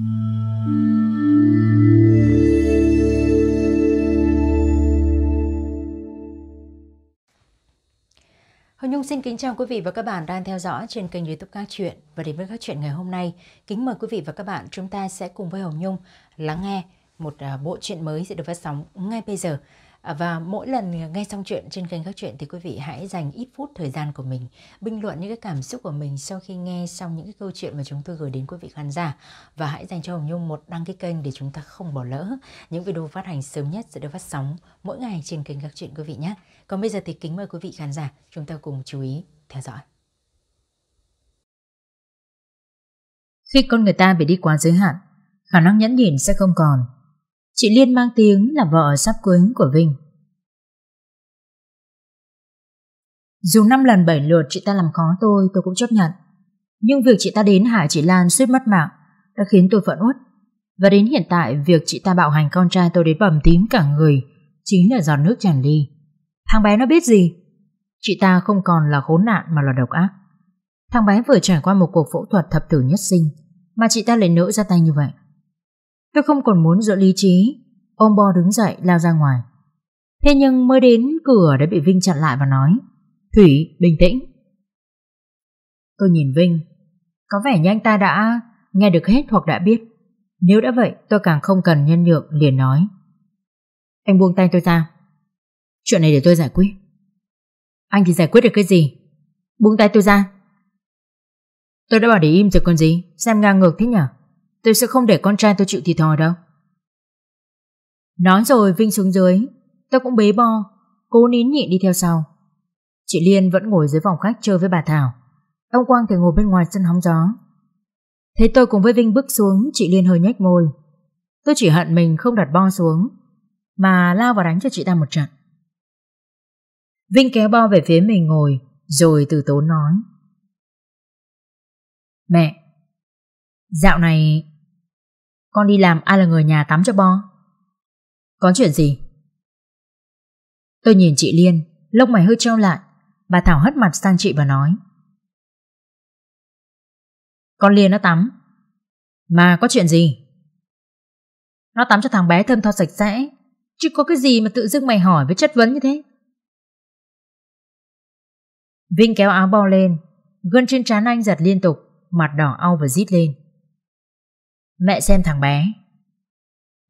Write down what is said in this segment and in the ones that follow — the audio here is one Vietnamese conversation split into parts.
Hồng Nhung xin kính chào quý vị và các bạn đang theo dõi trên kênh youtube các chuyện và đến với các chuyện ngày hôm nay kính mời quý vị và các bạn chúng ta sẽ cùng với Hồng Nhung lắng nghe một à, bộ truyện mới sẽ được phát sóng ngay bây giờ À, và mỗi lần nghe xong chuyện trên kênh các chuyện thì quý vị hãy dành ít phút thời gian của mình bình luận những cái cảm xúc của mình sau khi nghe xong những cái câu chuyện mà chúng tôi gửi đến quý vị khán giả và hãy dành cho Hồng Nhung một đăng ký kênh để chúng ta không bỏ lỡ những video phát hành sớm nhất sẽ được phát sóng mỗi ngày trên kênh các chuyện quý vị nhé. Còn bây giờ thì kính mời quý vị khán giả chúng ta cùng chú ý theo dõi. Khi con người ta bị đi quá giới hạn, khả năng nhẫn nhịn sẽ không còn. Chị Liên mang tiếng là vợ sắp cưới của Vinh. Dù năm lần bảy lượt chị ta làm khó tôi Tôi cũng chấp nhận Nhưng việc chị ta đến hại chị Lan suýt mất mạng Đã khiến tôi phẫn uất Và đến hiện tại việc chị ta bạo hành con trai tôi đến bầm tím cả người Chính là giọt nước tràn ly Thằng bé nó biết gì Chị ta không còn là khốn nạn mà là độc ác Thằng bé vừa trải qua một cuộc phẫu thuật thập tử nhất sinh Mà chị ta lại nỡ ra tay như vậy Tôi không còn muốn dựa lý trí Ông Bo đứng dậy lao ra ngoài Thế nhưng mới đến cửa đã bị Vinh chặn lại và nói Thủy, bình tĩnh. Tôi nhìn Vinh. Có vẻ như anh ta đã nghe được hết hoặc đã biết. Nếu đã vậy, tôi càng không cần nhân nhượng liền nói. Anh buông tay tôi ra. Chuyện này để tôi giải quyết. Anh thì giải quyết được cái gì? Buông tay tôi ra. Tôi đã bảo để im rồi còn gì, xem ngang ngược thế nhở? Tôi sẽ không để con trai tôi chịu thiệt thòi đâu. Nói rồi Vinh xuống dưới, tôi cũng bế bo, cố nín nhịn đi theo sau. Chị Liên vẫn ngồi dưới phòng khách chơi với bà Thảo Ông Quang thì ngồi bên ngoài sân hóng gió Thấy tôi cùng với Vinh bước xuống Chị Liên hơi nhếch môi Tôi chỉ hận mình không đặt bo xuống Mà lao vào đánh cho chị ta một trận Vinh kéo bo về phía mình ngồi Rồi từ tốn nói Mẹ Dạo này Con đi làm ai là người nhà tắm cho bo Có chuyện gì Tôi nhìn chị Liên Lông mày hơi trao lại Bà Thảo hất mặt sang chị và nói Con Lia nó tắm Mà có chuyện gì? Nó tắm cho thằng bé thơm tho sạch sẽ Chứ có cái gì mà tự dưng mày hỏi với chất vấn như thế Vinh kéo áo bao lên Gân trên trán anh giật liên tục Mặt đỏ au và rít lên Mẹ xem thằng bé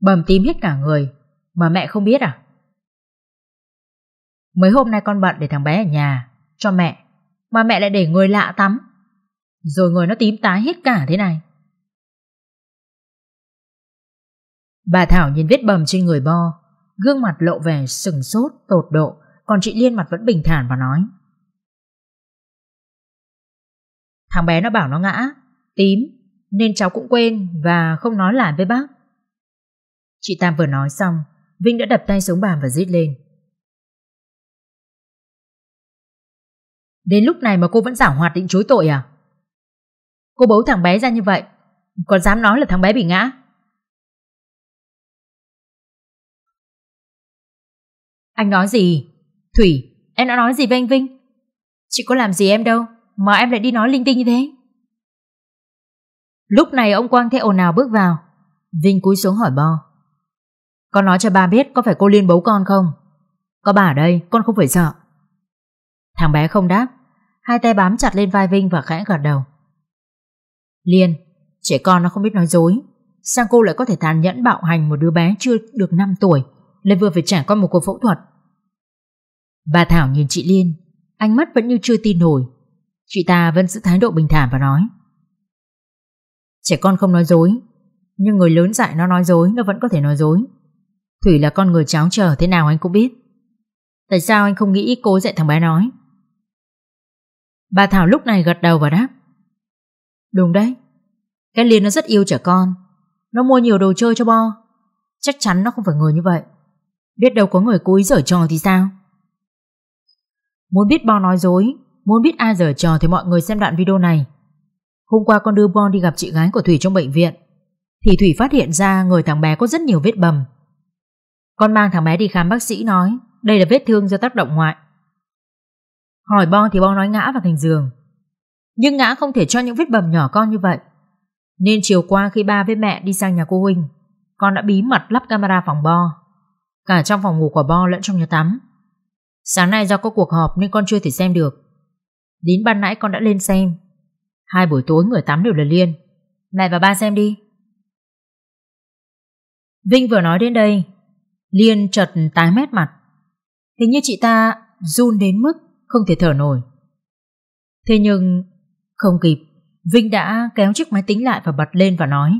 Bầm tím hết cả người Mà mẹ không biết à Mới hôm nay con bận để thằng bé ở nhà cho mẹ Mà mẹ lại để người lạ tắm Rồi người nó tím tái hết cả thế này Bà Thảo nhìn vết bầm trên người Bo Gương mặt lộ vẻ sừng sốt, tột độ Còn chị Liên mặt vẫn bình thản và nói Thằng bé nó bảo nó ngã Tím Nên cháu cũng quên và không nói lại với bác Chị Tam vừa nói xong Vinh đã đập tay xuống bàn và rít lên Đến lúc này mà cô vẫn giả hoạt định chối tội à? Cô bấu thằng bé ra như vậy, còn dám nói là thằng bé bị ngã? Anh nói gì? Thủy, em đã nói gì với anh Vinh? Chị có làm gì em đâu, mà em lại đi nói linh tinh như thế. Lúc này ông Quang theo ồn ào bước vào. Vinh cúi xuống hỏi Bo. Con nói cho ba biết có phải cô Liên bấu con không? Có bà ở đây, con không phải sợ. Thằng bé không đáp, hai tay bám chặt lên vai Vinh và khẽ gật đầu. Liên, trẻ con nó không biết nói dối, sang cô lại có thể tàn nhẫn bạo hành một đứa bé chưa được 5 tuổi, lại vừa phải trải qua một cuộc phẫu thuật. Bà Thảo nhìn chị Liên, ánh mắt vẫn như chưa tin nổi. Chị ta vẫn giữ thái độ bình thản và nói. Trẻ con không nói dối, nhưng người lớn dạy nó nói dối, nó vẫn có thể nói dối. Thủy là con người cháu chờ thế nào anh cũng biết. Tại sao anh không nghĩ cố dạy thằng bé nói? Bà Thảo lúc này gật đầu và đáp Đúng đấy Cái Liên nó rất yêu trẻ con Nó mua nhiều đồ chơi cho Bo Chắc chắn nó không phải người như vậy Biết đâu có người cố ý dở trò thì sao Muốn biết Bo nói dối Muốn biết ai dở trò thì mọi người xem đoạn video này Hôm qua con đưa Bo đi gặp chị gái của Thủy trong bệnh viện Thì Thủy phát hiện ra người thằng bé có rất nhiều vết bầm Con mang thằng bé đi khám bác sĩ nói Đây là vết thương do tác động ngoại Hỏi Bo thì Bo nói ngã vào thành giường. Nhưng ngã không thể cho những vết bầm nhỏ con như vậy. Nên chiều qua khi ba với mẹ đi sang nhà cô Huynh, con đã bí mật lắp camera phòng Bo. Cả trong phòng ngủ của Bo lẫn trong nhà tắm. Sáng nay do có cuộc họp nên con chưa thể xem được. Đến ban nãy con đã lên xem. Hai buổi tối người tắm đều là liên. Mẹ và ba xem đi. Vinh vừa nói đến đây, Liên chợt tái mét mặt. Hình như chị ta run đến mức không thể thở nổi. Thế nhưng, không kịp, Vinh đã kéo chiếc máy tính lại và bật lên và nói.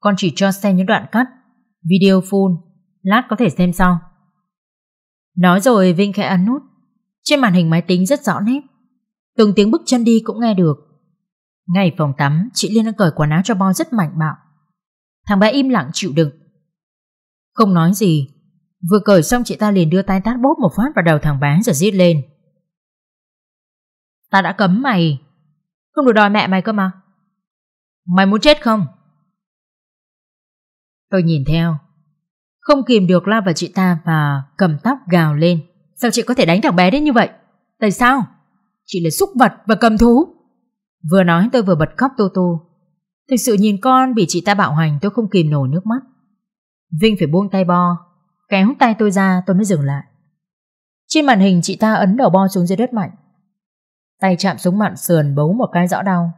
Con chỉ cho xem những đoạn cắt, video full, lát có thể xem sau. Nói rồi Vinh khẽ ấn nút, trên màn hình máy tính rất rõ nét, từng tiếng bước chân đi cũng nghe được. Ngay phòng tắm, chị Liên đang cởi quần áo cho Bo rất mạnh bạo. Thằng bé im lặng chịu đựng. Không nói gì, Vừa cởi xong chị ta liền đưa tay tát bốp một phát vào đầu thằng bé rồi rít lên. Ta đã cấm mày, không được đòi mẹ mày cơ mà. Mày muốn chết không? Tôi nhìn theo, không kìm được la vào chị ta và cầm tóc gào lên. Sao chị có thể đánh thằng bé đến như vậy? Tại sao? Chị là xúc vật và cầm thú. Vừa nói tôi vừa bật khóc tô tô. Thực sự nhìn con bị chị ta bạo hành tôi không kìm nổi nước mắt. Vinh phải buông tay bo Kéo tay tôi ra tôi mới dừng lại Trên màn hình chị ta ấn đầu bo xuống dưới đất mạnh Tay chạm xuống mạn sườn bấu một cái rõ đau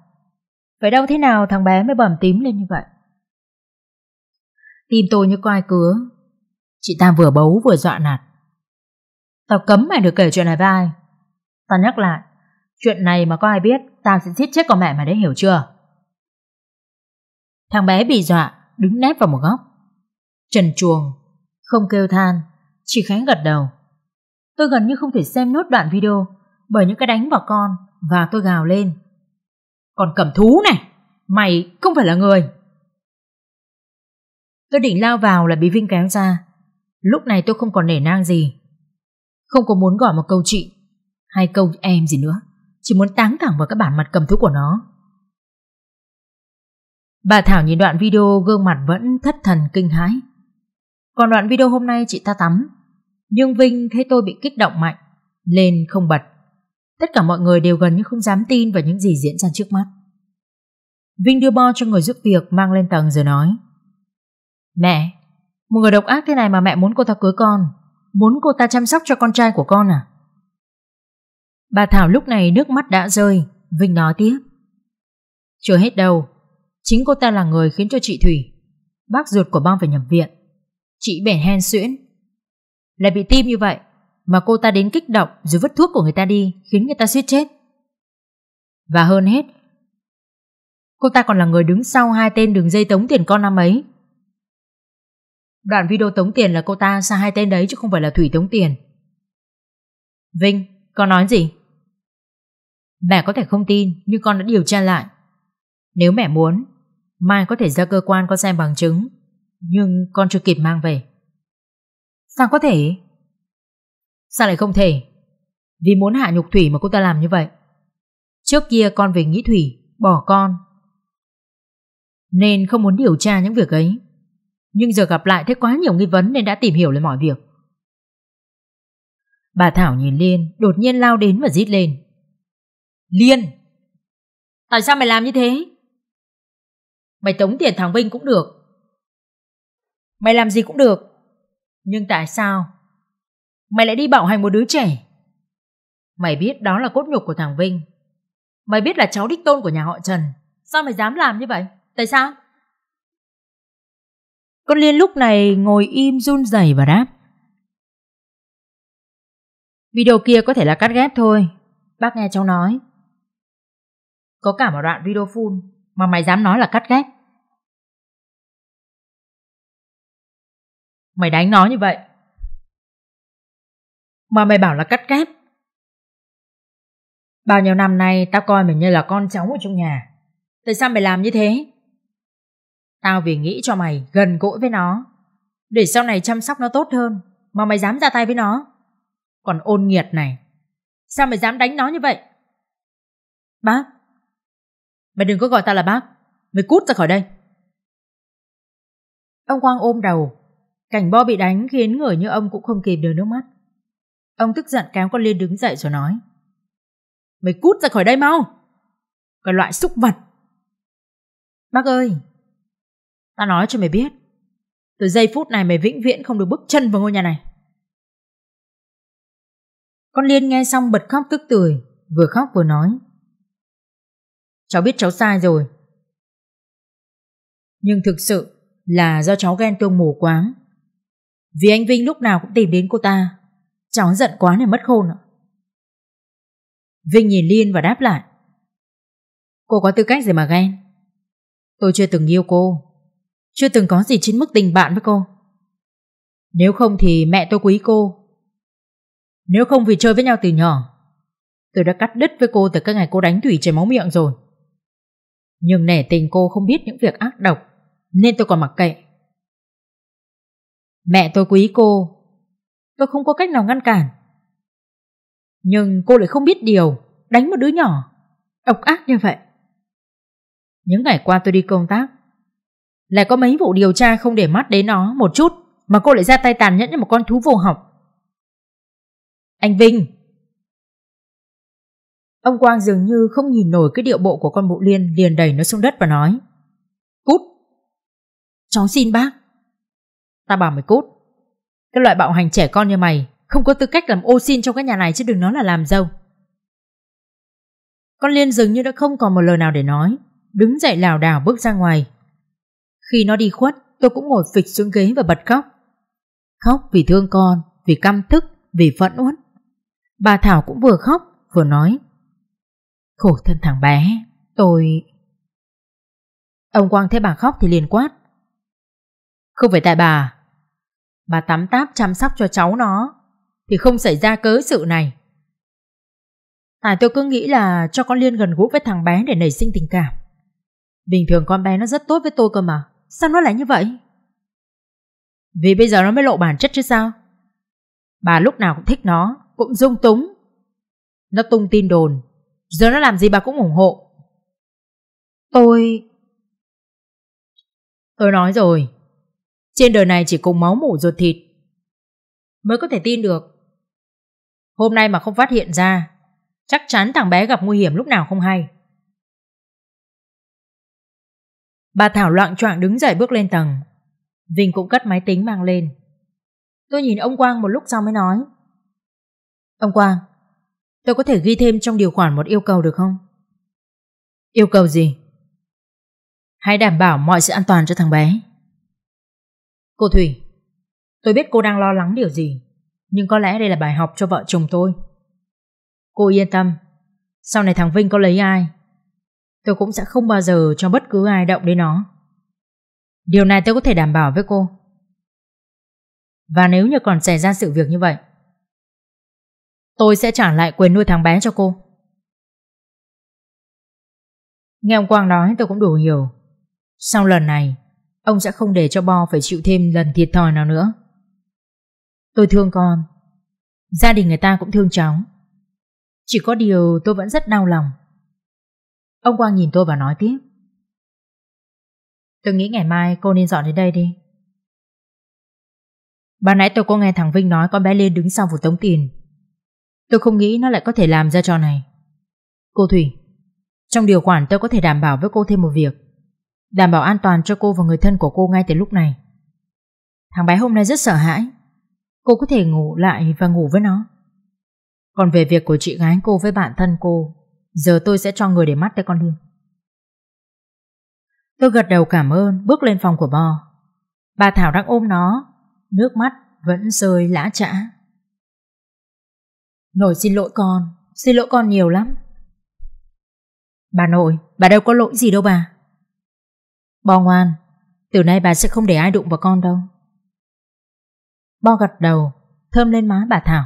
Phải đau thế nào thằng bé mới bầm tím lên như vậy Tim tôi như coi cứa Chị ta vừa bấu vừa dọa nạt Tao cấm mày được kể chuyện này với ai Tao nhắc lại Chuyện này mà có ai biết Tao sẽ giết chết con mẹ mày đấy hiểu chưa Thằng bé bị dọa Đứng nép vào một góc Trần chuồng không kêu than, chỉ khẽ gật đầu. Tôi gần như không thể xem nốt đoạn video bởi những cái đánh vào con và tôi gào lên. Còn cầm thú này, mày không phải là người. Tôi định lao vào là bị Vinh kéo ra. Lúc này tôi không còn nể nang gì. Không có muốn gọi một câu chị hay câu em gì nữa. Chỉ muốn táng thẳng vào các bản mặt cầm thú của nó. Bà Thảo nhìn đoạn video gương mặt vẫn thất thần kinh hãi. Còn đoạn video hôm nay chị ta tắm, nhưng Vinh thấy tôi bị kích động mạnh, lên không bật. Tất cả mọi người đều gần như không dám tin vào những gì diễn ra trước mắt. Vinh đưa bo cho người giúp việc mang lên tầng rồi nói. Mẹ, một người độc ác thế này mà mẹ muốn cô ta cưới con, muốn cô ta chăm sóc cho con trai của con à? Bà Thảo lúc này nước mắt đã rơi, Vinh nói tiếp. Chưa hết đâu, chính cô ta là người khiến cho chị Thủy, bác ruột của bom phải nhập viện. Chị bèn hen xuyễn Lại bị tim như vậy Mà cô ta đến kích động rồi vứt thuốc của người ta đi Khiến người ta suýt chết Và hơn hết Cô ta còn là người đứng sau hai tên đường dây tống tiền con năm ấy Đoạn video tống tiền là cô ta sang hai tên đấy chứ không phải là Thủy tống tiền Vinh, con nói gì? Mẹ có thể không tin nhưng con đã điều tra lại Nếu mẹ muốn Mai có thể ra cơ quan con xem bằng chứng nhưng con chưa kịp mang về Sao có thể Sao lại không thể Vì muốn hạ nhục Thủy mà cô ta làm như vậy Trước kia con về nghĩ Thủy Bỏ con Nên không muốn điều tra những việc ấy Nhưng giờ gặp lại thấy quá nhiều nghi vấn Nên đã tìm hiểu lên mọi việc Bà Thảo nhìn Liên Đột nhiên lao đến và rít lên Liên Tại sao mày làm như thế Mày tống tiền thằng Vinh cũng được Mày làm gì cũng được. Nhưng tại sao? Mày lại đi bảo hành một đứa trẻ. Mày biết đó là cốt nhục của thằng Vinh. Mày biết là cháu đích tôn của nhà họ Trần. Sao mày dám làm như vậy? Tại sao? Con Liên lúc này ngồi im run rẩy và đáp. Video kia có thể là cắt ghép thôi. Bác nghe cháu nói. Có cả một đoạn video full mà mày dám nói là cắt ghép. Mày đánh nó như vậy Mà mày bảo là cắt kép Bao nhiêu năm nay tao coi mày như là con cháu ở trong nhà Tại sao mày làm như thế Tao vì nghĩ cho mày gần gũi với nó Để sau này chăm sóc nó tốt hơn Mà mày dám ra tay với nó Còn ôn nghiệt này Sao mày dám đánh nó như vậy Bác Mày đừng có gọi tao là bác Mày cút ra khỏi đây Ông Quang ôm đầu Cảnh bo bị đánh khiến người như ông cũng không kịp được nước mắt. Ông tức giận kéo con Liên đứng dậy rồi nói. Mày cút ra khỏi đây mau! Cái loại xúc vật! Bác ơi! Ta nói cho mày biết. Từ giây phút này mày vĩnh viễn không được bước chân vào ngôi nhà này. Con Liên nghe xong bật khóc tức tưởi, vừa khóc vừa nói. Cháu biết cháu sai rồi. Nhưng thực sự là do cháu ghen tuông mù quáng vì anh Vinh lúc nào cũng tìm đến cô ta Cháu giận quá nên mất khôn ạ Vinh nhìn Liên và đáp lại Cô có tư cách gì mà ghen Tôi chưa từng yêu cô Chưa từng có gì trên mức tình bạn với cô Nếu không thì mẹ tôi quý cô Nếu không vì chơi với nhau từ nhỏ Tôi đã cắt đứt với cô từ các ngày cô đánh Thủy chảy máu miệng rồi Nhưng nể tình cô không biết những việc ác độc Nên tôi còn mặc kệ Mẹ tôi quý cô Tôi không có cách nào ngăn cản Nhưng cô lại không biết điều Đánh một đứa nhỏ Độc ác như vậy Những ngày qua tôi đi công tác Lại có mấy vụ điều tra không để mắt đến nó một chút Mà cô lại ra tay tàn nhẫn như một con thú vô học Anh Vinh Ông Quang dường như không nhìn nổi cái điệu bộ của con bộ liên liền đẩy nó xuống đất và nói Cút Cháu xin bác ta bảo mày cút Cái loại bạo hành trẻ con như mày Không có tư cách làm ô xin trong cái nhà này chứ đừng nói là làm dâu Con Liên dường như đã không còn một lời nào để nói Đứng dậy lảo đảo bước ra ngoài Khi nó đi khuất Tôi cũng ngồi phịch xuống ghế và bật khóc Khóc vì thương con Vì căm tức, vì phẫn uất Bà Thảo cũng vừa khóc vừa nói Khổ thân thằng bé Tôi... Ông Quang thấy bà khóc thì liền quát Không phải tại bà Bà tắm táp chăm sóc cho cháu nó Thì không xảy ra cớ sự này Tại à, tôi cứ nghĩ là cho con Liên gần gũi với thằng bé để nảy sinh tình cảm Bình thường con bé nó rất tốt với tôi cơ mà Sao nó lại như vậy? Vì bây giờ nó mới lộ bản chất chứ sao Bà lúc nào cũng thích nó Cũng dung túng Nó tung tin đồn Giờ nó làm gì bà cũng ủng hộ Tôi Tôi nói rồi trên đời này chỉ cùng máu mủ ruột thịt mới có thể tin được. Hôm nay mà không phát hiện ra, chắc chắn thằng bé gặp nguy hiểm lúc nào không hay. Bà Thảo loạn choạng đứng dậy bước lên tầng. Vinh cũng cất máy tính mang lên. Tôi nhìn ông Quang một lúc sau mới nói. Ông Quang, tôi có thể ghi thêm trong điều khoản một yêu cầu được không? Yêu cầu gì? Hãy đảm bảo mọi sự an toàn cho thằng bé. Cô Thủy, tôi biết cô đang lo lắng điều gì, nhưng có lẽ đây là bài học cho vợ chồng tôi. Cô yên tâm, sau này thằng Vinh có lấy ai, tôi cũng sẽ không bao giờ cho bất cứ ai động đến nó. Điều này tôi có thể đảm bảo với cô. Và nếu như còn xảy ra sự việc như vậy, tôi sẽ trả lại quyền nuôi thằng bé cho cô. Nghe ông Quang nói tôi cũng đủ hiểu. Sau lần này, Ông sẽ không để cho Bo phải chịu thêm lần thiệt thòi nào nữa Tôi thương con Gia đình người ta cũng thương cháu Chỉ có điều tôi vẫn rất đau lòng Ông Quang nhìn tôi và nói tiếp Tôi nghĩ ngày mai cô nên dọn đến đây đi Ban nãy tôi có nghe thằng Vinh nói con bé Liên đứng sau vụ tống tiền Tôi không nghĩ nó lại có thể làm ra trò này Cô Thủy Trong điều khoản tôi có thể đảm bảo với cô thêm một việc đảm bảo an toàn cho cô và người thân của cô ngay từ lúc này. Thằng bé hôm nay rất sợ hãi, cô có thể ngủ lại và ngủ với nó. Còn về việc của chị gái cô với bạn thân cô, giờ tôi sẽ cho người để mắt tới con Liêm. Tôi gật đầu cảm ơn, bước lên phòng của bò. Bà Thảo đang ôm nó, nước mắt vẫn rơi lã trã. Nội xin lỗi con, xin lỗi con nhiều lắm. Bà nội, bà đâu có lỗi gì đâu bà. Bo ngoan, từ nay bà sẽ không để ai đụng vào con đâu. Bo gật đầu, thơm lên má bà Thảo.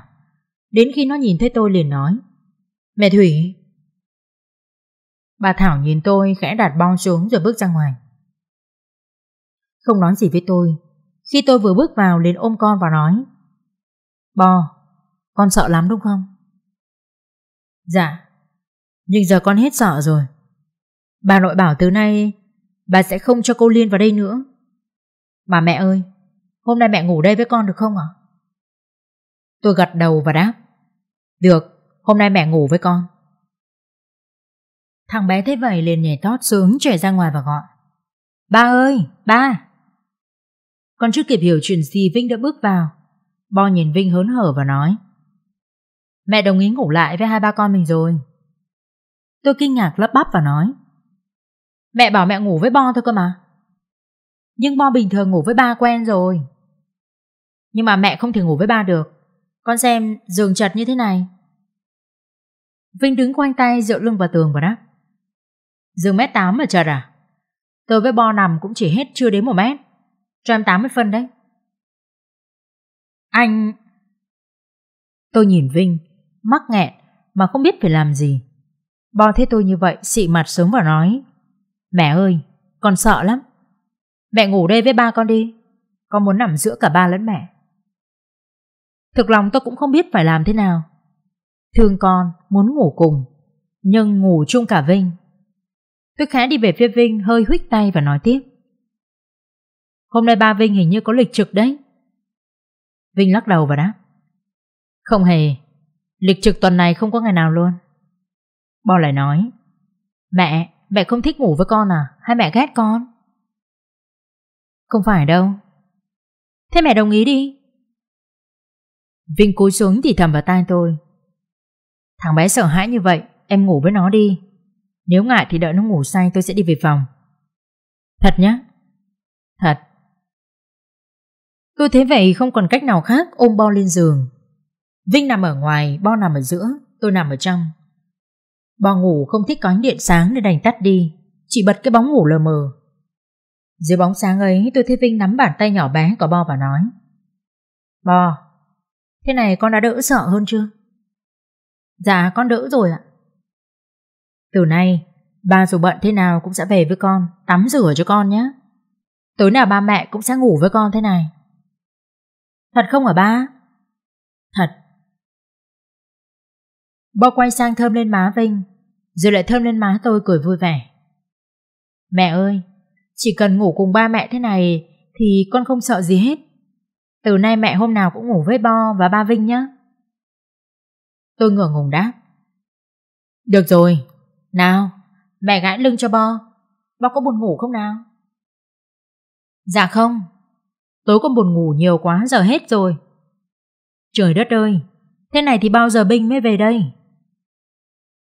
Đến khi nó nhìn thấy tôi liền nói, Mẹ Thủy. Bà Thảo nhìn tôi khẽ đặt Bo xuống rồi bước ra ngoài. Không nói gì với tôi, khi tôi vừa bước vào liền ôm con và nói, Bo, con sợ lắm đúng không? Dạ, nhưng giờ con hết sợ rồi. Bà nội bảo từ nay Bà sẽ không cho cô Liên vào đây nữa mà mẹ ơi Hôm nay mẹ ngủ đây với con được không ạ Tôi gật đầu và đáp Được Hôm nay mẹ ngủ với con Thằng bé thấy vậy liền nhảy tót sướng chạy ra ngoài và gọi Ba ơi, ba Còn chưa kịp hiểu chuyện gì Vinh đã bước vào Bo nhìn Vinh hớn hở và nói Mẹ đồng ý ngủ lại với hai ba con mình rồi Tôi kinh ngạc lấp bắp và nói Mẹ bảo mẹ ngủ với Bo thôi cơ mà. Nhưng Bo bình thường ngủ với ba quen rồi. Nhưng mà mẹ không thể ngủ với ba được. Con xem giường chật như thế này. Vinh đứng quanh tay dựa lưng vào tường và đáp. Giường mét 8 mà chật à? Tôi với Bo nằm cũng chỉ hết chưa đến một mét. Cho em 80 phân đấy. Anh... Tôi nhìn Vinh, mắc nghẹn mà không biết phải làm gì. Bo thấy tôi như vậy, xị mặt sớm và nói. Mẹ ơi, con sợ lắm. Mẹ ngủ đây với ba con đi. Con muốn nằm giữa cả ba lẫn mẹ. Thực lòng tôi cũng không biết phải làm thế nào. Thương con, muốn ngủ cùng, nhưng ngủ chung cả Vinh. Tôi khẽ đi về phía Vinh hơi huých tay và nói tiếp. Hôm nay ba Vinh hình như có lịch trực đấy. Vinh lắc đầu và đáp. Không hề, lịch trực tuần này không có ngày nào luôn. Bo lại nói. Mẹ, Mẹ không thích ngủ với con à Hay mẹ ghét con Không phải đâu Thế mẹ đồng ý đi Vinh cúi xuống thì thầm vào tai tôi Thằng bé sợ hãi như vậy Em ngủ với nó đi Nếu ngại thì đợi nó ngủ say tôi sẽ đi về phòng Thật nhá Thật Tôi thấy vậy không còn cách nào khác ôm Bo lên giường Vinh nằm ở ngoài Bo nằm ở giữa Tôi nằm ở trong Bò ngủ không thích có ánh điện sáng nên đành tắt đi Chỉ bật cái bóng ngủ lờ mờ Dưới bóng sáng ấy tôi thấy Vinh nắm bàn tay nhỏ bé của Bo và nói Bo, thế này con đã đỡ sợ hơn chưa? Dạ con đỡ rồi ạ Từ nay Ba dù bận thế nào cũng sẽ về với con Tắm rửa cho con nhé Tối nào ba mẹ cũng sẽ ngủ với con thế này Thật không hả ba? Thật Bo quay sang thơm lên má Vinh, rồi lại thơm lên má tôi cười vui vẻ. Mẹ ơi, chỉ cần ngủ cùng ba mẹ thế này thì con không sợ gì hết. Từ nay mẹ hôm nào cũng ngủ với Bo và ba Vinh nhé. Tôi ngửa ngùng đáp. Được rồi, nào, mẹ gãi lưng cho Bo. Bo có buồn ngủ không nào? Dạ không, tối con buồn ngủ nhiều quá giờ hết rồi. Trời đất ơi, thế này thì bao giờ Binh mới về đây?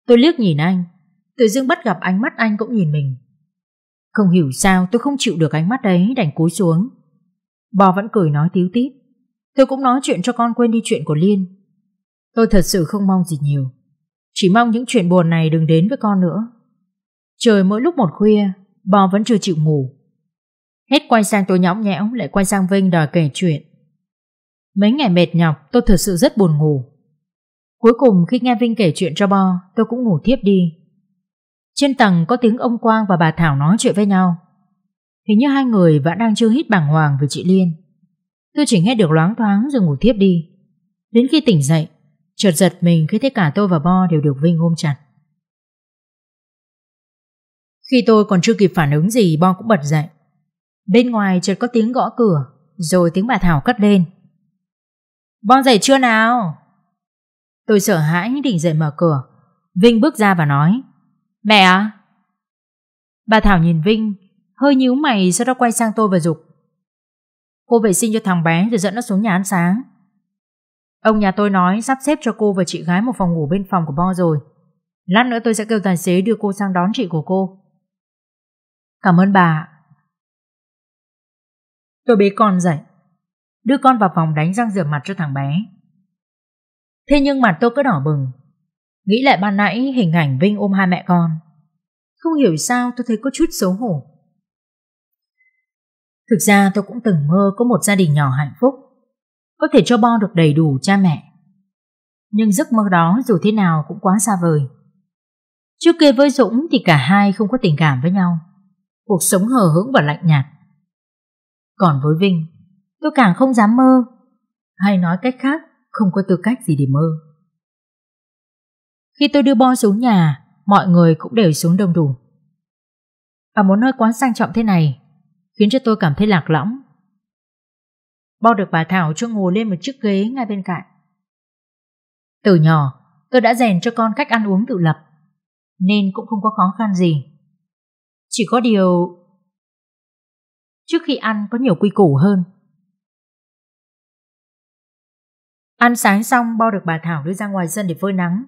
Tôi liếc nhìn anh, tự dưng bắt gặp ánh mắt anh cũng nhìn mình. Không hiểu sao tôi không chịu được ánh mắt ấy, đành cúi xuống. Bò vẫn cười nói tíu tít. Tôi cũng nói chuyện cho con quên đi chuyện của Liên. Tôi thật sự không mong gì nhiều. Chỉ mong những chuyện buồn này đừng đến với con nữa. Trời mỗi lúc một khuya, bò vẫn chưa chịu ngủ. Hết quay sang tôi nhõng nhẽo lại quay sang Vinh đòi kể chuyện. Mấy ngày mệt nhọc tôi thật sự rất buồn ngủ. Cuối cùng khi nghe Vinh kể chuyện cho Bo, tôi cũng ngủ thiếp đi. Trên tầng có tiếng ông Quang và bà Thảo nói chuyện với nhau. Hình như hai người vẫn đang chưa hít bàng hoàng về chị Liên. Tôi chỉ nghe được loáng thoáng rồi ngủ thiếp đi. Đến khi tỉnh dậy, chợt giật mình khi thấy cả tôi và Bo đều được Vinh ôm chặt. Khi tôi còn chưa kịp phản ứng gì Bo cũng bật dậy. Bên ngoài chợt có tiếng gõ cửa, rồi tiếng bà Thảo cất lên. Bo dậy chưa nào? Tôi sợ hãi định dậy mở cửa. Vinh bước ra và nói, Mẹ à? Bà Thảo nhìn Vinh, hơi nhíu mày sau đó quay sang tôi và dục Cô vệ sinh cho thằng bé rồi dẫn nó xuống nhà ăn sáng. Ông nhà tôi nói sắp xếp cho cô và chị gái một phòng ngủ bên phòng của Bo rồi. Lát nữa tôi sẽ kêu tài xế đưa cô sang đón chị của cô. Cảm ơn bà. Tôi bế con dậy, đưa con vào phòng đánh răng rửa mặt cho thằng bé. Thế nhưng mặt tôi cứ đỏ bừng Nghĩ lại ban nãy hình ảnh Vinh ôm hai mẹ con Không hiểu sao tôi thấy có chút xấu hổ Thực ra tôi cũng từng mơ có một gia đình nhỏ hạnh phúc Có thể cho Bo được đầy đủ cha mẹ Nhưng giấc mơ đó dù thế nào cũng quá xa vời Trước kia với Dũng thì cả hai không có tình cảm với nhau Cuộc sống hờ hững và lạnh nhạt Còn với Vinh Tôi càng không dám mơ Hay nói cách khác không có tư cách gì để mơ. Khi tôi đưa Bo xuống nhà, mọi người cũng đều xuống đông đủ. Ở một nơi quá sang trọng thế này, khiến cho tôi cảm thấy lạc lõng. Bo được bà Thảo cho ngồi lên một chiếc ghế ngay bên cạnh. Từ nhỏ, tôi đã rèn cho con cách ăn uống tự lập, nên cũng không có khó khăn gì. Chỉ có điều... Trước khi ăn có nhiều quy củ hơn. Ăn sáng xong bao được bà Thảo đưa ra ngoài sân để phơi nắng.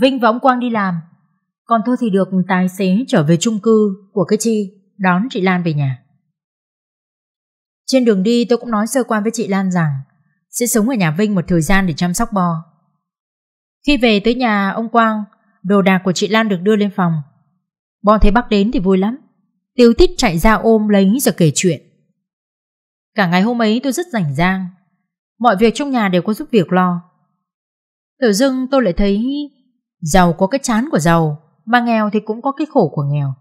Vinh và ông Quang đi làm, còn tôi thì được tài xế trở về chung cư của cái chi đón chị Lan về nhà. Trên đường đi tôi cũng nói sơ qua với chị Lan rằng sẽ sống ở nhà Vinh một thời gian để chăm sóc bò. Khi về tới nhà ông Quang, đồ đạc của chị Lan được đưa lên phòng. Bò thấy bác đến thì vui lắm. Tiêu tít chạy ra ôm lấy rồi kể chuyện. Cả ngày hôm ấy tôi rất rảnh rang, Mọi việc trong nhà đều có giúp việc lo Tự dưng tôi lại thấy Giàu có cái chán của giàu Mà nghèo thì cũng có cái khổ của nghèo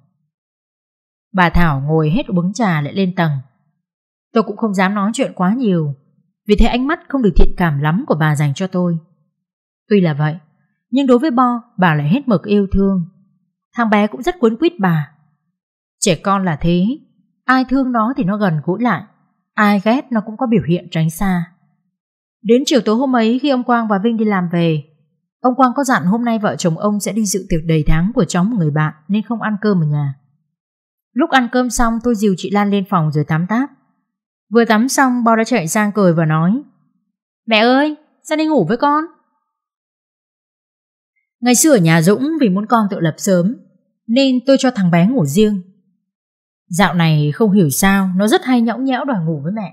Bà Thảo ngồi hết uống trà lại lên tầng Tôi cũng không dám nói chuyện quá nhiều Vì thế ánh mắt không được thiện cảm lắm của bà dành cho tôi Tuy là vậy Nhưng đối với Bo Bà lại hết mực yêu thương Thằng bé cũng rất quấn quýt bà Trẻ con là thế Ai thương nó thì nó gần gũi lại Ai ghét nó cũng có biểu hiện tránh xa Đến chiều tối hôm ấy khi ông Quang và Vinh đi làm về, ông Quang có dặn hôm nay vợ chồng ông sẽ đi dự tiệc đầy tháng của cháu một người bạn nên không ăn cơm ở nhà. Lúc ăn cơm xong tôi dìu chị Lan lên phòng rồi tắm táp. Vừa tắm xong bao đã chạy sang cười và nói Mẹ ơi, sao đi ngủ với con? Ngày xưa ở nhà Dũng vì muốn con tự lập sớm nên tôi cho thằng bé ngủ riêng. Dạo này không hiểu sao nó rất hay nhõng nhẽo đòi ngủ với mẹ.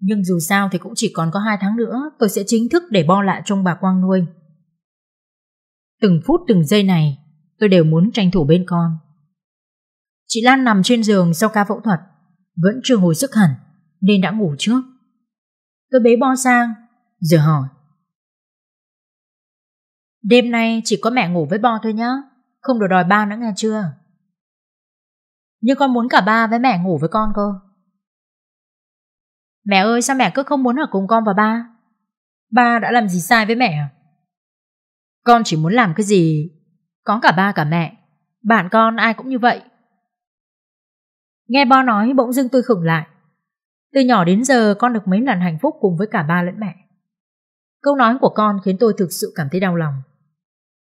Nhưng dù sao thì cũng chỉ còn có 2 tháng nữa tôi sẽ chính thức để bo lại trong bà Quang nuôi. Từng phút từng giây này tôi đều muốn tranh thủ bên con. Chị Lan nằm trên giường sau ca phẫu thuật, vẫn chưa hồi sức hẳn nên đã ngủ trước. Tôi bế bo sang, giờ hỏi. Đêm nay chỉ có mẹ ngủ với bo thôi nhá, không được đòi ba nữa nghe chưa? Nhưng con muốn cả ba với mẹ ngủ với con cơ. Mẹ ơi sao mẹ cứ không muốn ở cùng con và ba Ba đã làm gì sai với mẹ à? Con chỉ muốn làm cái gì Có cả ba cả mẹ Bạn con ai cũng như vậy Nghe ba nói bỗng dưng tôi khửng lại Từ nhỏ đến giờ con được mấy lần hạnh phúc cùng với cả ba lẫn mẹ Câu nói của con khiến tôi thực sự cảm thấy đau lòng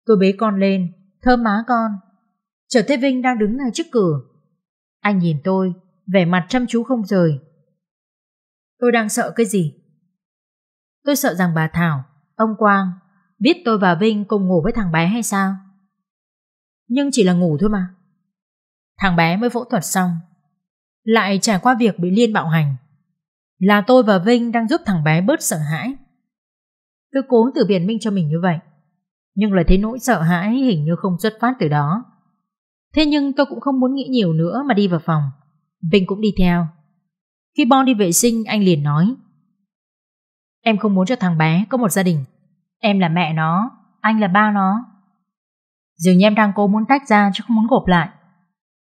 Tôi bế con lên Thơm má con Trở Thế Vinh đang đứng ngay trước cửa Anh nhìn tôi Vẻ mặt chăm chú không rời Tôi đang sợ cái gì? Tôi sợ rằng bà Thảo, ông Quang biết tôi và Vinh cùng ngủ với thằng bé hay sao? Nhưng chỉ là ngủ thôi mà. Thằng bé mới phẫu thuật xong, lại trải qua việc bị Liên bạo hành. Là tôi và Vinh đang giúp thằng bé bớt sợ hãi. Tôi cố tự biện minh cho mình như vậy, nhưng lại thấy nỗi sợ hãi hình như không xuất phát từ đó. Thế nhưng tôi cũng không muốn nghĩ nhiều nữa mà đi vào phòng. Vinh cũng đi theo. Khi Bon đi vệ sinh anh liền nói Em không muốn cho thằng bé có một gia đình Em là mẹ nó Anh là ba nó Dường như em đang cố muốn tách ra chứ không muốn gộp lại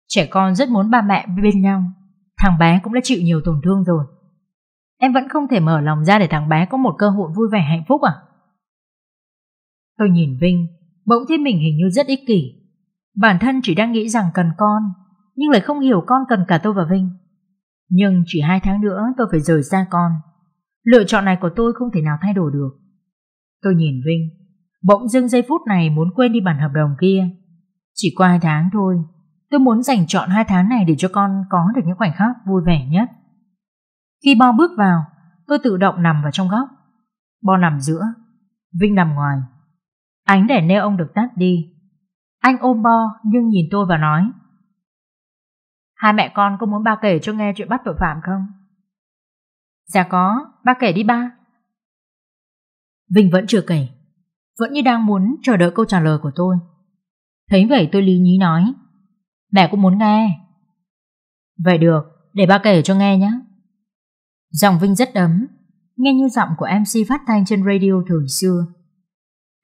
Trẻ con rất muốn ba mẹ bên nhau Thằng bé cũng đã chịu nhiều tổn thương rồi Em vẫn không thể mở lòng ra để thằng bé có một cơ hội vui vẻ hạnh phúc à Tôi nhìn Vinh Bỗng thấy mình hình như rất ích kỷ Bản thân chỉ đang nghĩ rằng cần con Nhưng lại không hiểu con cần cả tôi và Vinh nhưng chỉ hai tháng nữa tôi phải rời xa con Lựa chọn này của tôi không thể nào thay đổi được Tôi nhìn Vinh Bỗng dưng giây phút này muốn quên đi bản hợp đồng kia Chỉ qua hai tháng thôi Tôi muốn dành chọn hai tháng này để cho con có được những khoảnh khắc vui vẻ nhất Khi Bo bước vào Tôi tự động nằm vào trong góc Bo nằm giữa Vinh nằm ngoài Ánh đèn neon được tắt đi Anh ôm Bo nhưng nhìn tôi và nói Hai mẹ con có muốn ba kể cho nghe chuyện bắt tội phạm không? Dạ có, ba kể đi ba. Vinh vẫn chưa kể, vẫn như đang muốn chờ đợi câu trả lời của tôi. Thấy vậy tôi lý nhí nói, mẹ cũng muốn nghe. Vậy được, để ba kể cho nghe nhé. Giọng Vinh rất ấm, nghe như giọng của MC phát thanh trên radio thời xưa.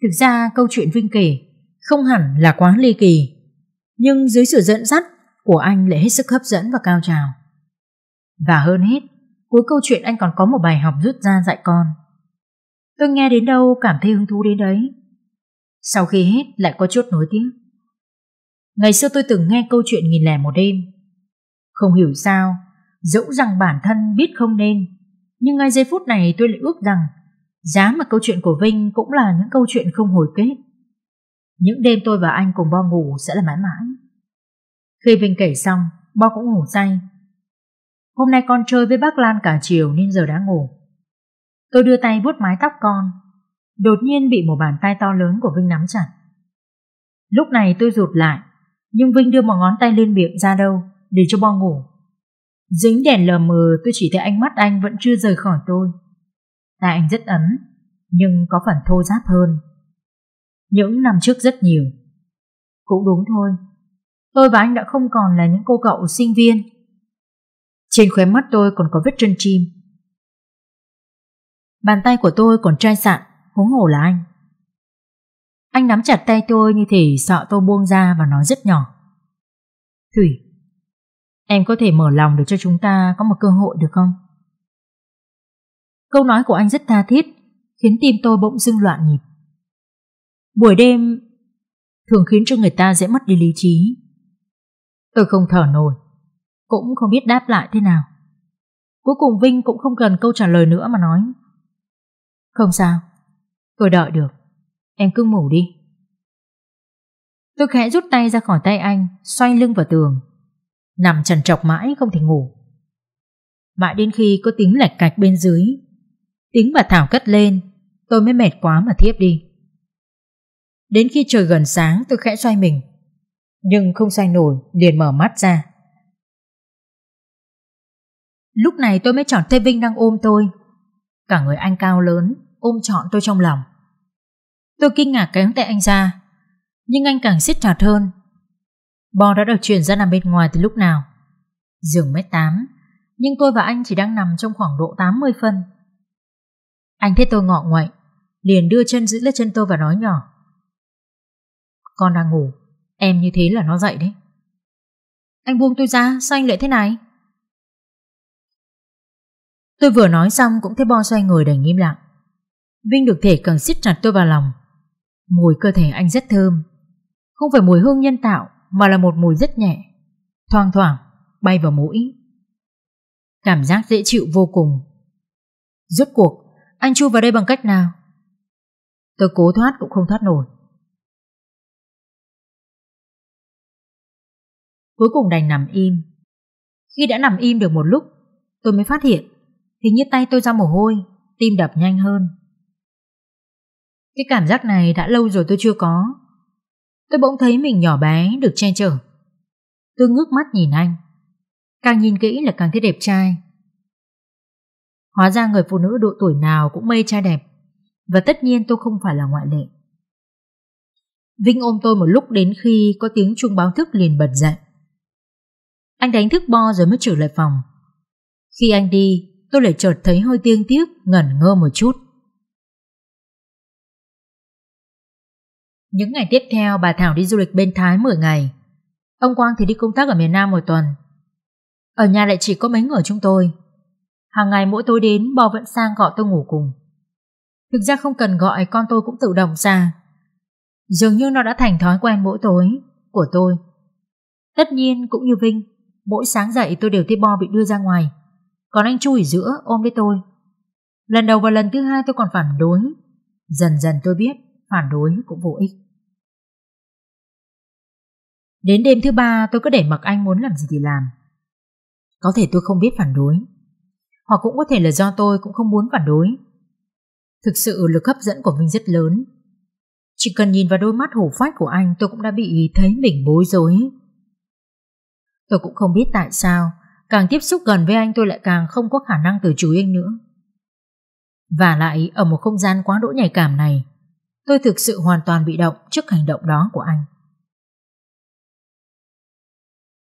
Thực ra câu chuyện Vinh kể không hẳn là quá ly kỳ, nhưng dưới sự dẫn dắt của anh lại hết sức hấp dẫn và cao trào. Và hơn hết, cuối câu chuyện anh còn có một bài học rút ra dạy con. Tôi nghe đến đâu cảm thấy hứng thú đến đấy. Sau khi hết lại có chút nối tiếp. Ngày xưa tôi từng nghe câu chuyện nghìn lẻ một đêm. Không hiểu sao, dẫu rằng bản thân biết không nên, nhưng ngay giây phút này tôi lại ước rằng giá mà câu chuyện của Vinh cũng là những câu chuyện không hồi kết. Những đêm tôi và anh cùng bo ngủ sẽ là mãi mãi. Khi Vinh kể xong, Bo cũng ngủ say. Hôm nay con chơi với bác Lan cả chiều nên giờ đã ngủ. Tôi đưa tay vuốt mái tóc con, đột nhiên bị một bàn tay to lớn của Vinh nắm chặt. Lúc này tôi rụt lại, nhưng Vinh đưa một ngón tay lên miệng ra đâu để cho Bo ngủ. Dính đèn lờ mờ tôi chỉ thấy ánh mắt anh vẫn chưa rời khỏi tôi. Tay anh rất ấm, nhưng có phần thô ráp hơn. Những năm trước rất nhiều. Cũng đúng thôi, Tôi và anh đã không còn là những cô cậu sinh viên. Trên khóe mắt tôi còn có vết chân chim. Bàn tay của tôi còn chai sạn, huống hồ là anh. Anh nắm chặt tay tôi như thể sợ tôi buông ra và nói rất nhỏ. Thủy, em có thể mở lòng để cho chúng ta có một cơ hội được không? Câu nói của anh rất tha thiết, khiến tim tôi bỗng dưng loạn nhịp. Buổi đêm thường khiến cho người ta dễ mất đi lý trí. Tôi không thở nổi, cũng không biết đáp lại thế nào. Cuối cùng Vinh cũng không cần câu trả lời nữa mà nói. Không sao, tôi đợi được, em cứ ngủ đi. Tôi khẽ rút tay ra khỏi tay anh, xoay lưng vào tường. Nằm trần trọc mãi không thể ngủ. Mãi đến khi có tiếng lạch cạch bên dưới, tiếng bà Thảo cất lên, tôi mới mệt quá mà thiếp đi. Đến khi trời gần sáng tôi khẽ xoay mình nhưng không xoay nổi liền mở mắt ra. Lúc này tôi mới chọn Tê Vinh đang ôm tôi. Cả người anh cao lớn, ôm trọn tôi trong lòng. Tôi kinh ngạc kéo tay anh ra, nhưng anh càng siết chặt hơn. Bò đã được chuyển ra nằm bên ngoài từ lúc nào. Giường mét 8, nhưng tôi và anh chỉ đang nằm trong khoảng độ 80 phân. Anh thấy tôi ngọ nguậy, liền đưa chân giữ lấy chân tôi và nói nhỏ. Con đang ngủ, Em như thế là nó dậy đấy Anh buông tôi ra Sao anh lại thế này Tôi vừa nói xong Cũng thấy bo xoay người đầy im lặng Vinh được thể càng siết chặt tôi vào lòng Mùi cơ thể anh rất thơm Không phải mùi hương nhân tạo Mà là một mùi rất nhẹ Thoang thoảng bay vào mũi Cảm giác dễ chịu vô cùng Rốt cuộc Anh chui vào đây bằng cách nào Tôi cố thoát cũng không thoát nổi cuối cùng đành nằm im. Khi đã nằm im được một lúc, tôi mới phát hiện, hình như tay tôi ra mồ hôi, tim đập nhanh hơn. Cái cảm giác này đã lâu rồi tôi chưa có. Tôi bỗng thấy mình nhỏ bé, được che chở. Tôi ngước mắt nhìn anh. Càng nhìn kỹ là càng thấy đẹp trai. Hóa ra người phụ nữ độ tuổi nào cũng mê trai đẹp. Và tất nhiên tôi không phải là ngoại lệ. Vinh ôm tôi một lúc đến khi có tiếng chuông báo thức liền bật dậy. Anh đánh thức Bo rồi mới trở lại phòng. Khi anh đi, tôi lại chợt thấy hơi tiếc tiếc, ngẩn ngơ một chút. Những ngày tiếp theo bà Thảo đi du lịch bên Thái 10 ngày. Ông Quang thì đi công tác ở miền Nam một tuần. Ở nhà lại chỉ có mấy người chúng tôi. Hàng ngày mỗi tối đến Bo vẫn sang gọi tôi ngủ cùng. Thực ra không cần gọi con tôi cũng tự động ra. Dường như nó đã thành thói quen mỗi tối của tôi. Tất nhiên cũng như Vinh, Mỗi sáng dậy tôi đều thấy Bo bị đưa ra ngoài Còn anh Chu ở giữa ôm lấy tôi Lần đầu và lần thứ hai tôi còn phản đối Dần dần tôi biết Phản đối cũng vô ích Đến đêm thứ ba tôi cứ để mặc anh muốn làm gì thì làm Có thể tôi không biết phản đối Hoặc cũng có thể là do tôi cũng không muốn phản đối Thực sự lực hấp dẫn của mình rất lớn chỉ cần nhìn vào đôi mắt hổ phách của anh tôi cũng đã bị thấy mình bối rối Tôi cũng không biết tại sao Càng tiếp xúc gần với anh tôi lại càng không có khả năng từ chối anh nữa Và lại ở một không gian quá đỗi nhạy cảm này Tôi thực sự hoàn toàn bị động trước hành động đó của anh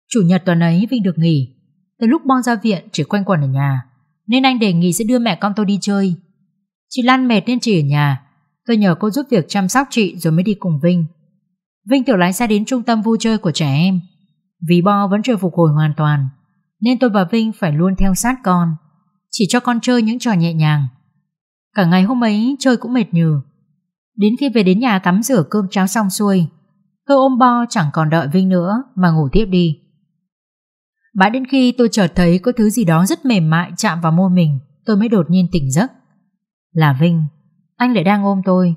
Chủ nhật tuần ấy Vinh được nghỉ Từ lúc Bon ra viện chỉ quanh quẩn ở nhà Nên anh đề nghị sẽ đưa mẹ con tôi đi chơi Chị Lan mệt nên chỉ ở nhà Tôi nhờ cô giúp việc chăm sóc chị rồi mới đi cùng Vinh Vinh tự lái xe đến trung tâm vui chơi của trẻ em vì Bo vẫn chưa phục hồi hoàn toàn Nên tôi và Vinh phải luôn theo sát con Chỉ cho con chơi những trò nhẹ nhàng Cả ngày hôm ấy chơi cũng mệt nhừ Đến khi về đến nhà tắm rửa cơm cháo xong xuôi Tôi ôm Bo chẳng còn đợi Vinh nữa Mà ngủ tiếp đi Mãi đến khi tôi chợt thấy có thứ gì đó rất mềm mại chạm vào môi mình Tôi mới đột nhiên tỉnh giấc Là Vinh Anh lại đang ôm tôi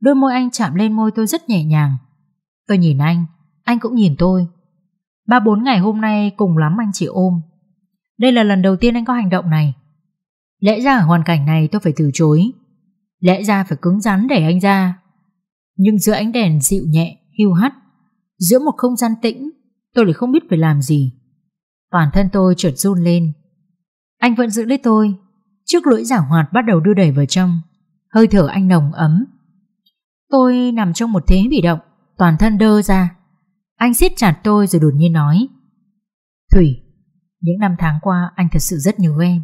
Đôi môi anh chạm lên môi tôi rất nhẹ nhàng Tôi nhìn anh Anh cũng nhìn tôi Ba bốn ngày hôm nay cùng lắm anh chỉ ôm Đây là lần đầu tiên anh có hành động này Lẽ ra ở hoàn cảnh này tôi phải từ chối Lẽ ra phải cứng rắn để anh ra Nhưng giữa ánh đèn dịu nhẹ Hiu hắt Giữa một không gian tĩnh Tôi lại không biết phải làm gì Toàn thân tôi chợt run lên Anh vẫn giữ lấy tôi Trước lưỡi giả hoạt bắt đầu đưa đẩy vào trong Hơi thở anh nồng ấm Tôi nằm trong một thế bị động Toàn thân đơ ra anh siết chặt tôi rồi đột nhiên nói Thủy, những năm tháng qua anh thật sự rất nhớ em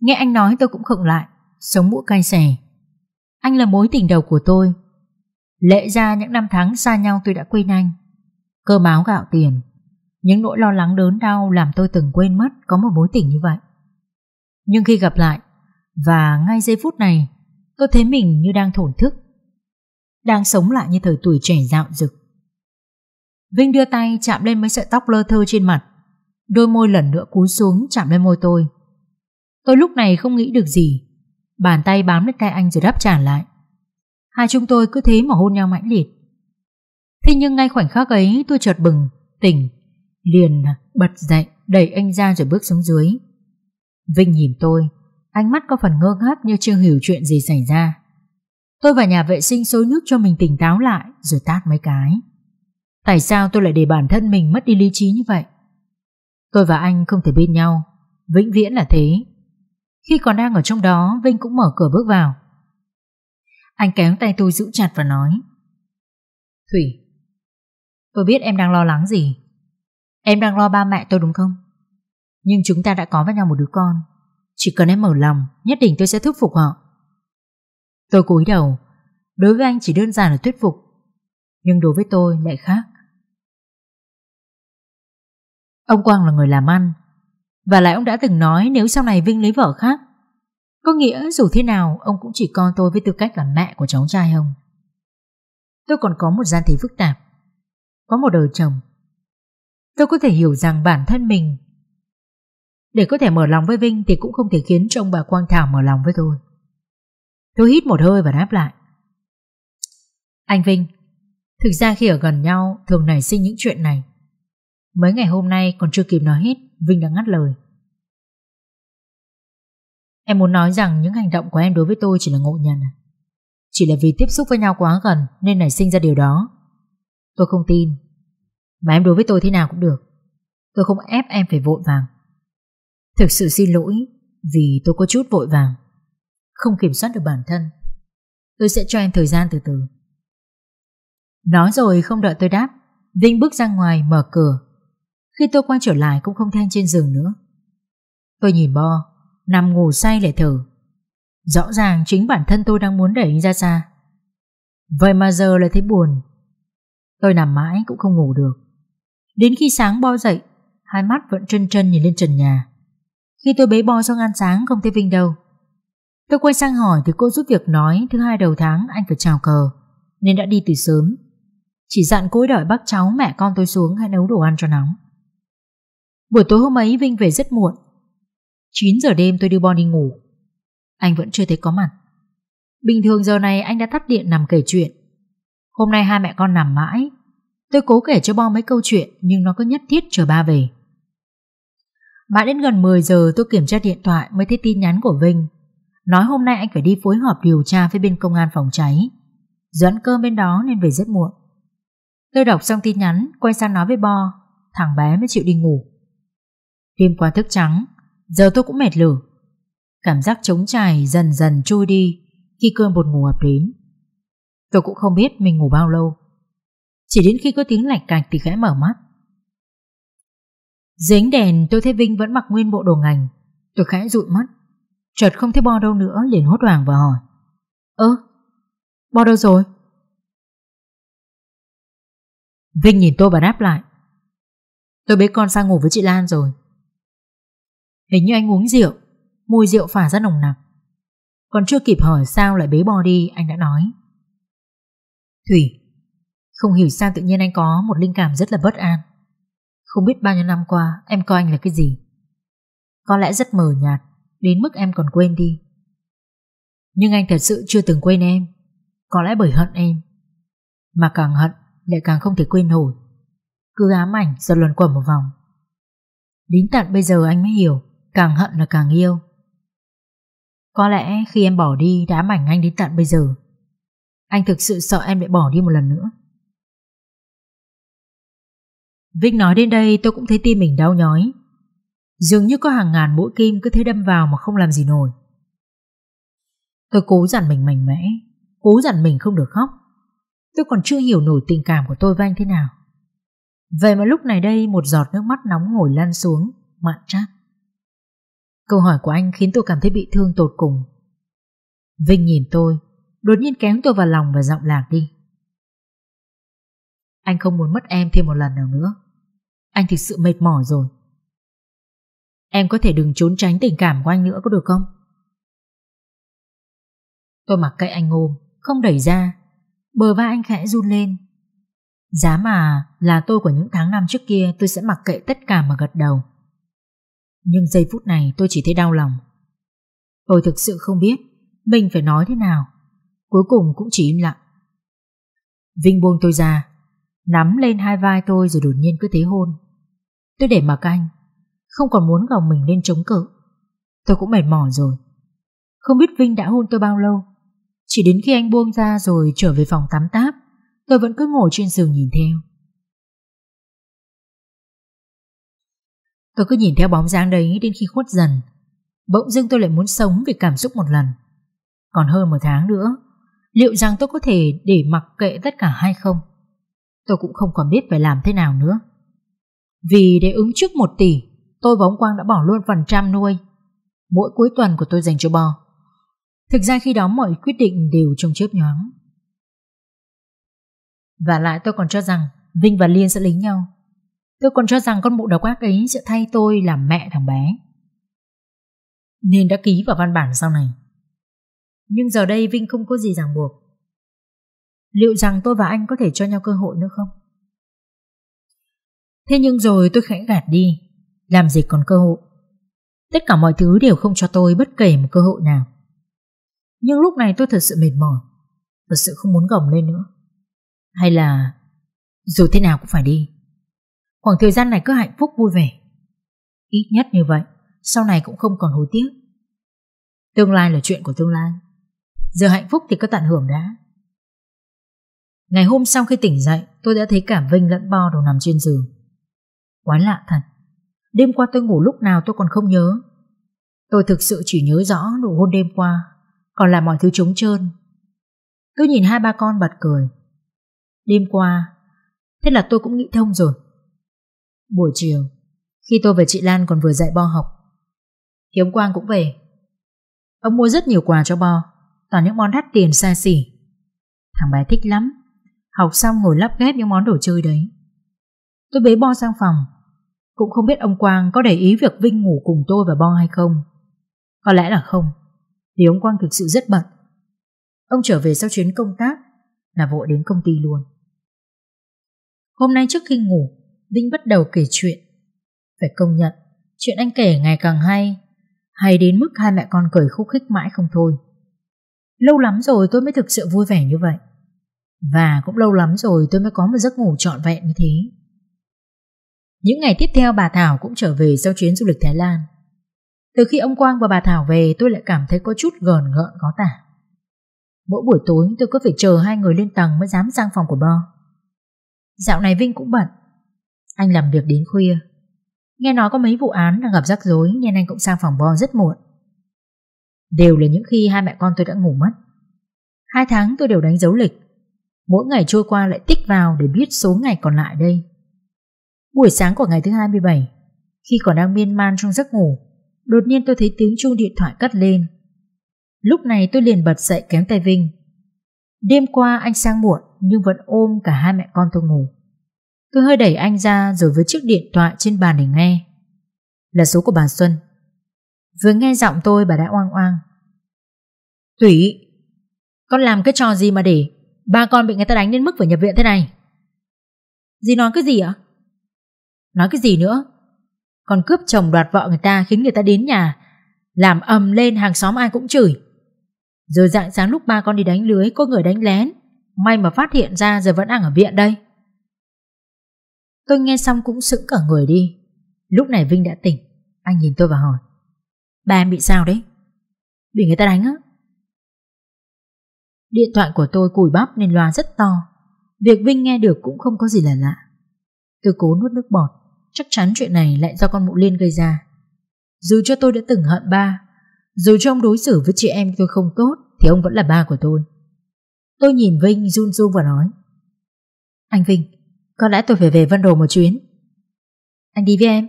Nghe anh nói tôi cũng khựng lại Sống mũi cay xè Anh là mối tình đầu của tôi Lệ ra những năm tháng xa nhau tôi đã quên anh cơ máu gạo tiền Những nỗi lo lắng đớn đau Làm tôi từng quên mất có một mối tình như vậy Nhưng khi gặp lại Và ngay giây phút này Tôi thấy mình như đang thổn thức Đang sống lại như thời tuổi trẻ dạo dực Vinh đưa tay chạm lên mấy sợi tóc lơ thơ trên mặt Đôi môi lần nữa cúi xuống chạm lên môi tôi Tôi lúc này không nghĩ được gì Bàn tay bám lên tay anh rồi đáp trả lại Hai chúng tôi cứ thế mà hôn nhau mãnh liệt Thế nhưng ngay khoảnh khắc ấy tôi chợt bừng, tỉnh Liền bật dậy đẩy anh ra rồi bước xuống dưới Vinh nhìn tôi Ánh mắt có phần ngơ ngác như chưa hiểu chuyện gì xảy ra Tôi vào nhà vệ sinh xối nước cho mình tỉnh táo lại Rồi tát mấy cái Tại sao tôi lại để bản thân mình mất đi lý trí như vậy? Tôi và anh không thể bên nhau, vĩnh viễn là thế. Khi còn đang ở trong đó, Vinh cũng mở cửa bước vào. Anh kéo tay tôi giữ chặt và nói Thủy Tôi biết em đang lo lắng gì Em đang lo ba mẹ tôi đúng không Nhưng chúng ta đã có với nhau một đứa con Chỉ cần em mở lòng Nhất định tôi sẽ thuyết phục họ Tôi cúi đầu Đối với anh chỉ đơn giản là thuyết phục Nhưng đối với tôi lại khác Ông Quang là người làm ăn Và lại ông đã từng nói nếu sau này Vinh lấy vợ khác Có nghĩa dù thế nào Ông cũng chỉ coi tôi với tư cách là mẹ của cháu trai ông Tôi còn có một gian thế phức tạp Có một đời chồng Tôi có thể hiểu rằng bản thân mình Để có thể mở lòng với Vinh Thì cũng không thể khiến cho ông bà Quang Thảo mở lòng với tôi Tôi hít một hơi và đáp lại Anh Vinh Thực ra khi ở gần nhau Thường nảy sinh những chuyện này Mấy ngày hôm nay còn chưa kịp nói hết Vinh đã ngắt lời Em muốn nói rằng những hành động của em đối với tôi chỉ là ngộ nhận Chỉ là vì tiếp xúc với nhau quá gần Nên nảy sinh ra điều đó Tôi không tin Mà em đối với tôi thế nào cũng được Tôi không ép em phải vội vàng Thực sự xin lỗi Vì tôi có chút vội vàng Không kiểm soát được bản thân Tôi sẽ cho em thời gian từ từ Nói rồi không đợi tôi đáp Vinh bước ra ngoài mở cửa khi tôi quay trở lại cũng không thanh trên giường nữa Tôi nhìn Bo Nằm ngủ say lại thở. Rõ ràng chính bản thân tôi đang muốn đẩy anh ra xa Vậy mà giờ lại thấy buồn Tôi nằm mãi cũng không ngủ được Đến khi sáng Bo dậy Hai mắt vẫn trân trân nhìn lên trần nhà Khi tôi bế Bo xong ăn sáng không thấy Vinh đâu Tôi quay sang hỏi thì cô giúp việc nói Thứ hai đầu tháng anh phải chào cờ Nên đã đi từ sớm Chỉ dặn cô ấy đợi bác cháu mẹ con tôi xuống hay nấu đồ ăn cho nóng Buổi tối hôm ấy Vinh về rất muộn 9 giờ đêm tôi đưa Bon đi ngủ Anh vẫn chưa thấy có mặt Bình thường giờ này anh đã tắt điện nằm kể chuyện Hôm nay hai mẹ con nằm mãi Tôi cố kể cho Bon mấy câu chuyện Nhưng nó cứ nhất thiết chờ ba về Mãi đến gần 10 giờ tôi kiểm tra điện thoại Mới thấy tin nhắn của Vinh Nói hôm nay anh phải đi phối hợp điều tra Với bên công an phòng cháy Dẫn cơm bên đó nên về rất muộn Tôi đọc xong tin nhắn Quay sang nói với Bo Thằng bé mới chịu đi ngủ Đêm qua thức trắng Giờ tôi cũng mệt lử Cảm giác trống trải dần dần trôi đi Khi cơn buồn ngủ ập đến Tôi cũng không biết mình ngủ bao lâu Chỉ đến khi có tiếng lạch cạch thì khẽ mở mắt Dưới ánh đèn tôi thấy Vinh vẫn mặc nguyên bộ đồ ngành Tôi khẽ dụi mắt Chợt không thấy bo đâu nữa liền hốt hoảng và hỏi Ơ ừ, Bo đâu rồi Vinh nhìn tôi và đáp lại Tôi bế con sang ngủ với chị Lan rồi Hình như anh uống rượu Mùi rượu phả ra nồng nặc Còn chưa kịp hỏi sao lại bế bò đi Anh đã nói Thủy Không hiểu sao tự nhiên anh có một linh cảm rất là bất an Không biết bao nhiêu năm qua Em coi anh là cái gì Có lẽ rất mờ nhạt Đến mức em còn quên đi Nhưng anh thật sự chưa từng quên em Có lẽ bởi hận em Mà càng hận lại càng không thể quên nổi cứ ám ảnh rồi luẩn quẩn một vòng. Đến tận bây giờ anh mới hiểu Càng hận là càng yêu Có lẽ khi em bỏ đi đã ám ảnh anh đến tận bây giờ Anh thực sự sợ em lại bỏ đi một lần nữa Vinh nói đến đây tôi cũng thấy tim mình đau nhói Dường như có hàng ngàn mũi kim cứ thế đâm vào mà không làm gì nổi Tôi cố dặn mình mạnh mẽ Cố dặn mình không được khóc Tôi còn chưa hiểu nổi tình cảm của tôi với anh thế nào Vậy mà lúc này đây một giọt nước mắt nóng hổi lan xuống, mặn chát. Câu hỏi của anh khiến tôi cảm thấy bị thương tột cùng. Vinh nhìn tôi, đột nhiên kéo tôi vào lòng và giọng lạc đi. Anh không muốn mất em thêm một lần nào nữa. Anh thực sự mệt mỏi rồi. Em có thể đừng trốn tránh tình cảm của anh nữa có được không? Tôi mặc kệ anh ôm, không đẩy ra. Bờ vai anh khẽ run lên. Giá mà là tôi của những tháng năm trước kia tôi sẽ mặc kệ tất cả mà gật đầu. Nhưng giây phút này tôi chỉ thấy đau lòng Tôi thực sự không biết Mình phải nói thế nào Cuối cùng cũng chỉ im lặng Vinh buông tôi ra Nắm lên hai vai tôi rồi đột nhiên cứ thế hôn Tôi để mặc anh Không còn muốn gồng mình lên chống cự Tôi cũng mệt mỏi rồi Không biết Vinh đã hôn tôi bao lâu Chỉ đến khi anh buông ra rồi trở về phòng tắm táp Tôi vẫn cứ ngồi trên giường nhìn theo Tôi cứ nhìn theo bóng dáng đấy đến khi khuất dần Bỗng dưng tôi lại muốn sống vì cảm xúc một lần Còn hơn một tháng nữa Liệu rằng tôi có thể để mặc kệ tất cả hay không Tôi cũng không còn biết phải làm thế nào nữa Vì để ứng trước một tỷ Tôi và ông Quang đã bỏ luôn phần trăm nuôi Mỗi cuối tuần của tôi dành cho bò Thực ra khi đó mọi quyết định đều trong chớp nhoáng Và lại tôi còn cho rằng Vinh và Liên sẽ lính nhau Tôi còn cho rằng con mụ độc ác ấy sẽ thay tôi làm mẹ thằng bé. Nên đã ký vào văn bản sau này. Nhưng giờ đây Vinh không có gì ràng buộc. Liệu rằng tôi và anh có thể cho nhau cơ hội nữa không? Thế nhưng rồi tôi khẽ gạt đi, làm gì còn cơ hội. Tất cả mọi thứ đều không cho tôi bất kể một cơ hội nào. Nhưng lúc này tôi thật sự mệt mỏi, thật sự không muốn gồng lên nữa. Hay là dù thế nào cũng phải đi. Khoảng thời gian này cứ hạnh phúc vui vẻ. Ít nhất như vậy, sau này cũng không còn hối tiếc. Tương lai là chuyện của tương lai. Giờ hạnh phúc thì cứ tận hưởng đã. Ngày hôm sau khi tỉnh dậy, tôi đã thấy cả Vinh lẫn Bo đều nằm trên giường. Quái lạ thật. Đêm qua tôi ngủ lúc nào tôi còn không nhớ. Tôi thực sự chỉ nhớ rõ nụ hôn đêm qua, còn là mọi thứ trống trơn. Tôi nhìn hai ba con bật cười. Đêm qua, thế là tôi cũng nghĩ thông rồi. Buổi chiều Khi tôi và chị Lan còn vừa dạy Bo học Thì ông Quang cũng về Ông mua rất nhiều quà cho Bo Toàn những món đắt tiền xa xỉ Thằng bé thích lắm Học xong ngồi lắp ghép những món đồ chơi đấy Tôi bế Bo sang phòng Cũng không biết ông Quang có để ý việc Vinh ngủ cùng tôi và Bo hay không Có lẽ là không Vì ông Quang thực sự rất bận Ông trở về sau chuyến công tác Là vội đến công ty luôn Hôm nay trước khi ngủ Vinh bắt đầu kể chuyện. Phải công nhận, chuyện anh kể ngày càng hay, hay đến mức hai mẹ con cười khúc khích mãi không thôi. Lâu lắm rồi tôi mới thực sự vui vẻ như vậy. Và cũng lâu lắm rồi tôi mới có một giấc ngủ trọn vẹn như thế. Những ngày tiếp theo bà Thảo cũng trở về sau chuyến du lịch Thái Lan. Từ khi ông Quang và bà Thảo về tôi lại cảm thấy có chút gờn gợn có tả. Mỗi buổi tối tôi cứ phải chờ hai người lên tầng mới dám sang phòng của Bo. Dạo này Vinh cũng bận, anh làm việc đến khuya Nghe nói có mấy vụ án đang gặp rắc rối Nên anh cũng sang phòng bo rất muộn Đều là những khi hai mẹ con tôi đã ngủ mất Hai tháng tôi đều đánh dấu lịch Mỗi ngày trôi qua lại tích vào Để biết số ngày còn lại đây Buổi sáng của ngày thứ 27 Khi còn đang miên man trong giấc ngủ Đột nhiên tôi thấy tiếng chuông điện thoại cất lên Lúc này tôi liền bật dậy kéo tay Vinh Đêm qua anh sang muộn Nhưng vẫn ôm cả hai mẹ con tôi ngủ Tôi hơi đẩy anh ra rồi với chiếc điện thoại trên bàn để nghe. Là số của bà Xuân. Vừa nghe giọng tôi bà đã oang oang. Tủy, con làm cái trò gì mà để ba con bị người ta đánh đến mức phải nhập viện thế này? Dì nói cái gì ạ? Nói cái gì nữa? Còn cướp chồng đoạt vợ người ta khiến người ta đến nhà, làm ầm lên hàng xóm ai cũng chửi. Rồi dạng sáng lúc ba con đi đánh lưới có người đánh lén, may mà phát hiện ra giờ vẫn đang ở viện đây. Tôi nghe xong cũng sững cả người đi. Lúc này Vinh đã tỉnh, anh nhìn tôi và hỏi. Ba em bị sao đấy? Bị người ta đánh á? Điện thoại của tôi cùi bắp nên loa rất to. Việc Vinh nghe được cũng không có gì là lạ. Tôi cố nuốt nước bọt, chắc chắn chuyện này lại do con mụ liên gây ra. Dù cho tôi đã từng hận ba, dù cho ông đối xử với chị em tôi không tốt, thì ông vẫn là ba của tôi. Tôi nhìn Vinh run run và nói. Anh Vinh, có lẽ tôi phải về Vân Đồ một chuyến Anh đi với em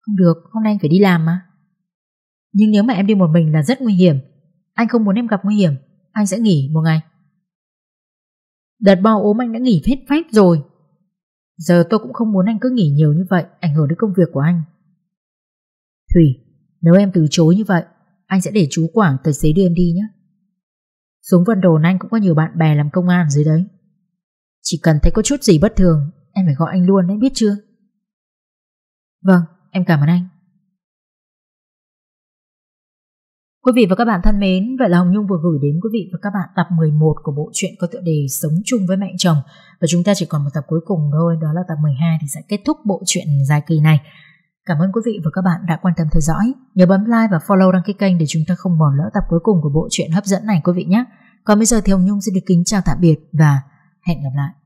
Không được, hôm nay anh phải đi làm mà Nhưng nếu mà em đi một mình là rất nguy hiểm Anh không muốn em gặp nguy hiểm Anh sẽ nghỉ một ngày Đợt bao ốm anh đã nghỉ hết phép rồi Giờ tôi cũng không muốn anh cứ nghỉ nhiều như vậy Ảnh hưởng đến công việc của anh Thủy Nếu em từ chối như vậy Anh sẽ để chú Quảng tài xế đưa em đi nhé Xuống Vân Đồn anh cũng có nhiều bạn bè làm công an dưới đấy chỉ cần thấy có chút gì bất thường Em phải gọi anh luôn đấy biết chưa Vâng em cảm ơn anh Quý vị và các bạn thân mến, vậy là Hồng Nhung vừa gửi đến quý vị và các bạn tập 11 của bộ truyện có tựa đề Sống chung với mẹ chồng và chúng ta chỉ còn một tập cuối cùng thôi, đó là tập 12 thì sẽ kết thúc bộ truyện dài kỳ này. Cảm ơn quý vị và các bạn đã quan tâm theo dõi. Nhớ bấm like và follow đăng ký kênh để chúng ta không bỏ lỡ tập cuối cùng của bộ truyện hấp dẫn này quý vị nhé. Còn bây giờ thì Hồng Nhung xin được kính chào tạm biệt và Hẹn gặp lại.